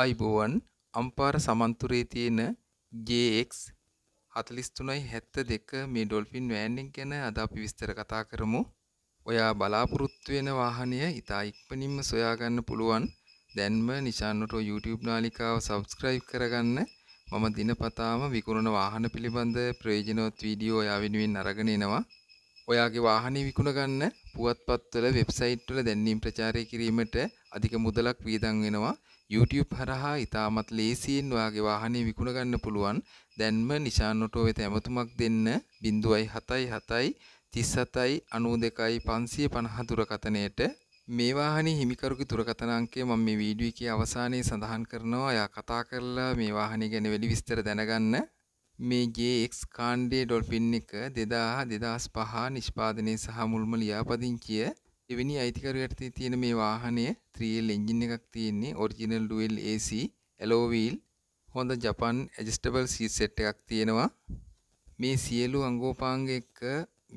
අයිබෝවන් අම්පාර සමන්තුරේ තියෙන JX 4372 මේ ඩොල්ෆින් වෑන්ඩින් ගැන අද අපි විස්තර කතා කරමු. ඔයා බලාපොරොත්තු වෙන වාහනය ඉතා ඉක්මනින්ම සොයා ගන්න පුළුවන්. දැන්ම නිශාන්වටෝ YouTube නාලිකාව subscribe කරගන්න. මම දිනපතාම විකුණන වාහන පිළිබඳ ප්‍රයෝජනවත් වීඩියෝ ඔයා වෙනුවෙන් අරගෙන එනවා. ඔයාගේ වාහනේ විකුණ ගන්න පුවත්පත්වල වෙබ්සයිට් වල දැන්වීම් ප්‍රචාරය කිරීමට අධික මුදලක් වියදම් වෙනවා YouTube හරහා ඉතාමත් ලේසියෙන් ඔයාගේ වාහනේ විකුණ ගන්න පුළුවන් දැන්ම නිශාන් ඔටෝ වෙත ඇමතුමක් දෙන්න 0.77 37යි 92යි 550 දුරකථනයට මේ වාහනේ හිමිකරුගේ දුරකථන අංකය මම මේ වීඩියෝ එකේ අවසානයේ සඳහන් කරනවා. එයා කතා කරලා මේ වාහනේ ගැන වැඩි විස්තර දැනගන්න මේගේ එක්ස් කාණ්ඩේ ඩොල්ෆින් එක දෙදාහ දෙදස් පහා නිෂ්පාදනය සහ මුල්ම ලියාපදිංචිය එවැනි අයිතිකරයට තියෙන මේ වාහනය ත්‍රියල් එංජින එකක් තියෙන්නේ ඔරිජිනල් ඩුවල් AC ඇලෝවීල් හොඳ ජපන් ඇජස්ටබල් සීසෙට් එකක් තියෙනවා මේ සියලු අංගෝපාංග එක්ක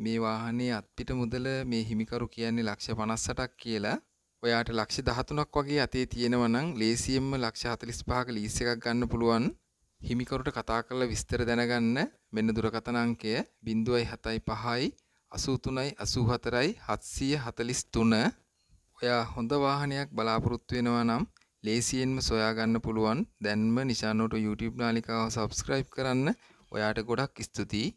මේ වාහනේ අත්පිට මුදල මේ හිමිකරු කියන්නේ ලක්ෂ පනස්සටක් කියලා ඔයාට ලක්ෂ දහතුනක් වගේ අතේ තියෙනවනම් ලේසියෙන්ම ලක්ෂ හතලිස් පහක ලීස් එකක් ගන්න පුළුවන් හිමිකරුට කතා කරලා විස්තර දැනගන්න මෙන්න දුරකථන අංකය 075යි 83යි 84යි 743 ඔයා හොඳ වාහනයක් බලාපොරොත්තු වෙනවා නම් ලේසියෙන්ම සොයා ගන්න පුළුවන් දැන්ම නිශානෝට YouTube නාලිකාව subscribe කරන්න ඔයාට ගොඩක් ස්තුතියි